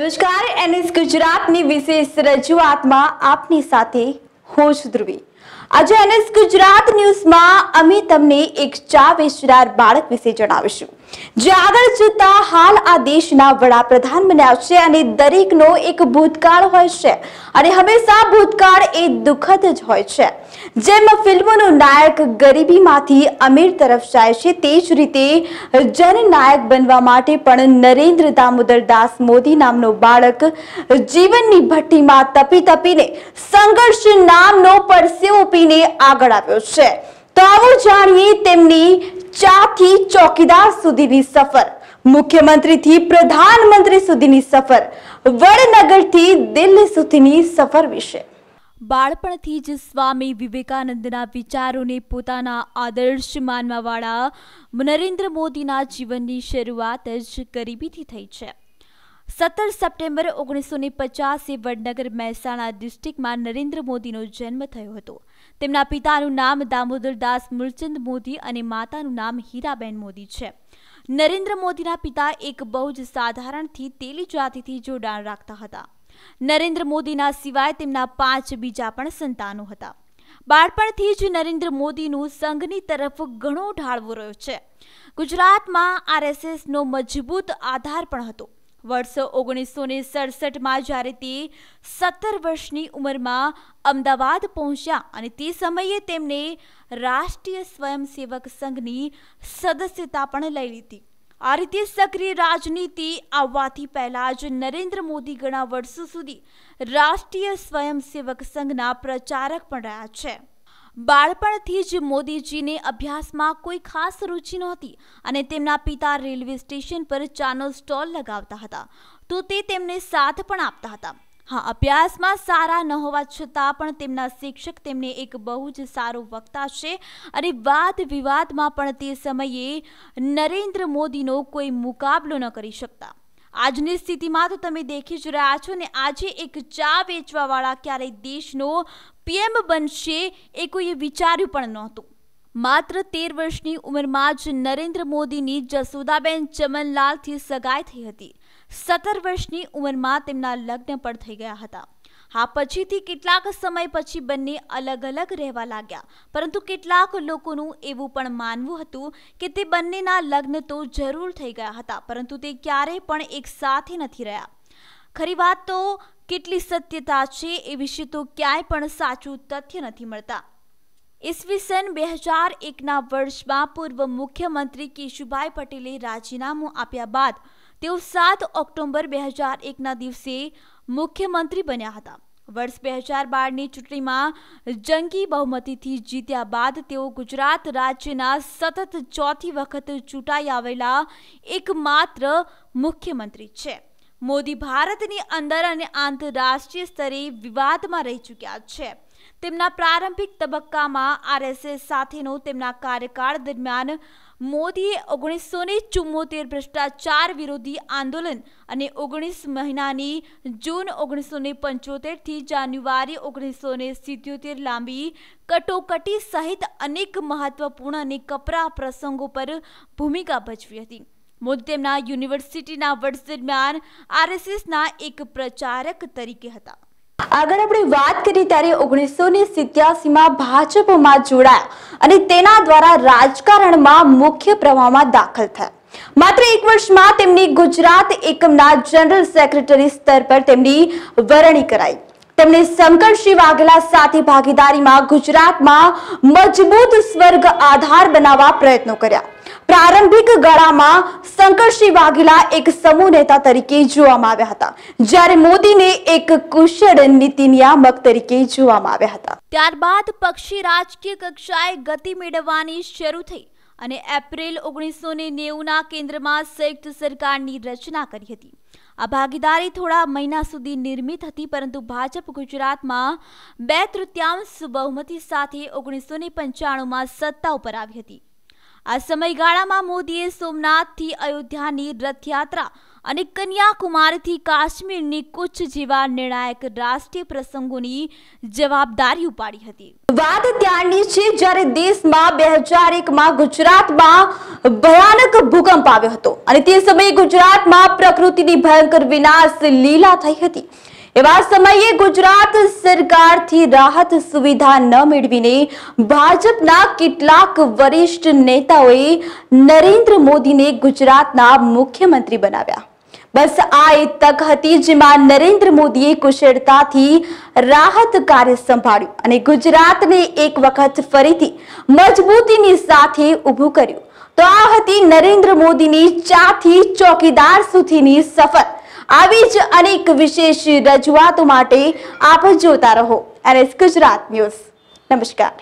નમસ્કાર એનએસ ગુજરાતની વિશેષ રજૂઆતમાં આપની સાથે હું છું ધ્રુવી આજે એનએસ ગુજરાત ન્યૂઝમાં અમે તમને એક ચા વેચનાર બાળક વિશે જણાવીશું જે આગળ જતા હાલ આ દેશના વડાપ્રધાન બન્યા છે અને દરેકનો એક ભૂતકાળ હોય છે અને હંમેશા ભૂતકાળ એ દુઃખદ જ હોય છે જેમ ફિલ્મોનો નાયક ગરીબીમાંથી અમીર તરફ જાય છે તે જ રીતે જનનાયક બનવા માટે પણ નરેન્દ્ર દામોદર દાસ મોદી નામનો બાળક જીવનની ભઠ્ઠીમાં તપી તપીને સંઘર્ષ નામનો પરસેવો પી બનીને આગળ આવ્યો છે તો આવો જાણીએ તેમની ચાથી ચોકીદાર સુધીની સફર મુખ્યમંત્રીથી પ્રધાનમંત્રી સુધીની સફર વડનગરથી દિલ્હી સુધીની સફર વિશે બાળપણથી જ સ્વામી વિવેકાનંદના વિચારોને પોતાના આદર્શ માનવાવાળા નરેન્દ્ર મોદીના જીવનની શરૂઆત જ ગરીબીથી થઈ છે સત્તર સપ્ટેમ્બર ઓગણીસો ને પચાસે વડનગર મહેસાણા ડિસ્ટ્રિક્ટમાં નરેન્દ્ર મોદીનો જન્મ થયો હતો તેમના પિતાનું નામ દામોદરદાસ મૂલચંદ મોદી અને માતાનું નામ હીરાબેન મોદી છે નરેન્દ્ર મોદીના પિતા એક બહુ જ સાધારણથી તેલી જાતિથી જોડાણ રાખતા હતા નરેન્દ્ર મોદીના સિવાય તેમના પાંચ બીજા પણ સંતાનો હતા બાળપણથી જ નરેન્દ્ર મોદીનું સંઘની તરફ ઘણો ઢાળવો રહ્યો છે ગુજરાતમાં આરએસએસનો મજબૂત આધાર પણ હતો વર્ષ ઓગણીસો ને સડસઠમાં જ્યારે તે સત્તર વર્ષની ઉંમરમાં અમદાવાદ પહોંચ્યા અને તે સમયે તેમને રાષ્ટ્રીય સ્વયંસેવક સંઘની સદસ્યતા પણ લઈ લીધી આ રીતે સક્રિય રાજનીતિ આવવાથી પહેલાં જ નરેન્દ્ર મોદી ઘણા વર્ષો સુધી રાષ્ટ્રીય સ્વયંસેવક સંઘના પ્રચારક પણ રહ્યા છે બાળપણથી જ મોદીજીને અભ્યાસમાં કોઈ ખાસ રુચિ નહોતી અને તેમના પિતા રેલવે સ્ટેશન પર ચાનો સ્ટોલ લગાવતા હતા તો તે તેમને સાથ પણ આપતા હતા હા અભ્યાસમાં સારા ન હોવા છતાં પણ તેમના શિક્ષક તેમને એક બહુ જ સારો વક્તા છે અને વાદ વિવાદમાં પણ તે સમયે નરેન્દ્ર મોદીનો કોઈ મુકાબલો ન કરી શકતા આજની સ્થિતિમાં તો તમે દેખી જ રહ્યા છો ને આજે એક ચા વેચવાવાળા ક્યારેય દેશનો પીએમ બનશે એ કોઈએ વિચાર્યું પણ નહોતું માત્ર તેર વર્ષની ઉંમરમાં જ નરેન્દ્ર મોદીની જસોદાબેન ચમનલાલથી સગાઈ થઈ હતી સત્તર વર્ષની ઉંમરમાં તેમના લગ્ન પણ થઈ ગયા હતા હા પછીથી કેટલાક સમય પછી બંને અલગ અલગ રહેવા લાગ્યા પરંતુ કેટલાક લોકોનું એવું પણ માનવું હતું કે તે બંનેના લગ્ન તો જરૂર થઈ ગયા હતા પરંતુ તે ક્યારેય પણ એકસાથે નથી રહ્યા ખરી વાત તો કેટલી સત્યતા છે એ વિશે તો ક્યાંય પણ સાચું તથ્ય નથી મળતા ઈસવીસન બે હજાર એકના વર્ષમાં પૂર્વ મુખ્યમંત્રી કેશુભાઈ પટેલે રાજીનામું આપ્યા બાદ તેઓ સાત ઓક્ટોબર બે હજાર એકના દિવસે મુખ્યમંત્રી બન્યા હતા વર્ષ બે હજાર બારની ચૂંટણીમાં જંગી બહુમતીથી જીત્યા બાદ તેઓ ગુજરાત રાજ્યના સતત ચોથી વખત ચૂંટાઈ આવેલા એકમાત્ર મુખ્યમંત્રી છે મોદી ભારતની અંદર અને આંતરરાષ્ટ્રીય સ્તરે વિવાદમાં રહી ચૂક્યા છે તેમના પ્રારંભિક તબક્કામાં આરએસએસ સાથેનો તેમના કાર્યકાળ દરમિયાન મોદીએ ઓગણીસો ને ચુમ્મોતેર ભ્રષ્ટાચાર વિરોધી આંદોલન અને ઓગણીસ મહિનાની જૂન ઓગણીસો ને પંચોતેરથી જાન્યુઆરી ઓગણીસો ને સિત્યોતેર લાંબી કટોકટી સહિત અનેક મહત્વપૂર્ણ અને કપરા પ્રસંગો પર ભૂમિકા ભજવી હતી મોદી તેમના યુનિવર્સિટીના વર્ષ દરમિયાન આરએસએસના એક પ્રચારક તરીકે હતા આગળ આપણે વાત કરી ત્યારે ઓગણીસો ને સિત્યાસીમાં ભાજપમાં જોડાયા અને તેના દ્વારા રાજકારણમાં મુખ્ય પ્રવાહમાં દાખલ થયા માત્ર એક વર્ષમાં તેમની ગુજરાત એકમના જનરલ સેક્રેટરી સ્તર પર તેમની વરણી કરાઈ તેમણે શંકરસિંહ વાઘેલા સાથે ભાગીદારીમાં ગુજરાતમાં મજબૂત સ્વર્ગ આધાર બનાવવા પ્રયત્નો કર્યા પ્રારંભિક ગાળામાં શંકરસિંહ વાઘેલા એક સમૂહ નેતા તરીકે જોવામાં આવ્યા હતા જ્યારે મોદીને એક કુશળ નીતિ નિયામક તરીકે જોવામાં આવ્યા હતા ત્યારબાદ પક્ષી રાજકીય કક્ષાએ ગતિ મેળવવાની શરૂ થઈ અને એપ્રિલ ઓગણીસો નેવુંના કેન્દ્રમાં સંયુક્ત સરકારની રચના કરી હતી આ ભાગીદારી થોડા મહિના સુધી નિર્મિત હતી પરંતુ ભાજપ ગુજરાતમાં બે તૃતીયાંશ બહુમતી સાથે ઓગણીસો ને પંચાણુંમાં સત્તા ઉપર આવી હતી આ સમયગાળામાં મોદીએ સોમનાથથી અયોધ્યાની રથયાત્રા અને કન્યાકુમારીથી કાશ્મીરની કુચ્છ જેવા નિર્ણાયક રાષ્ટ્રીય પ્રસંગોની જવાબદારી ઉપાડી હતી વાત ત્યારની છે જ્યારે દેશમાં બે હજાર એકમાં ગુજરાતમાં ભયાનક ભૂકંપ આવ્યો હતો અને તે સમયે ગુજરાતમાં પ્રકૃતિની ભયંકર વિનાશ લીલા થઈ હતી એવા સમયે ગુજરાત સરકારથી રાહત સુવિધા ન મેળવીને ભાજપના કેટલાક વરિષ્ઠ નેતાઓએ નરેન્દ્ર મોદીને ગુજરાતના મુખ્યમંત્રી બનાવ્યા બસ આ એ તક હતી જેમાં નરેન્દ્ર મોદીએ કુશળતાથી રાહત કાર્ય સંભાળ્યું અને ગુજરાતને એક વખત ફરીથી મજબૂતીની સાથે ઊભું કર્યું તો આ હતી નરેન્દ્ર મોદીની ચાથી ચોકીદાર સુધીની સફર આવી જ અનેક વિશેષ રજૂઆતો માટે આપ જોતા રહો એનએસ ગુજરાત ન્યૂઝ નમસ્કાર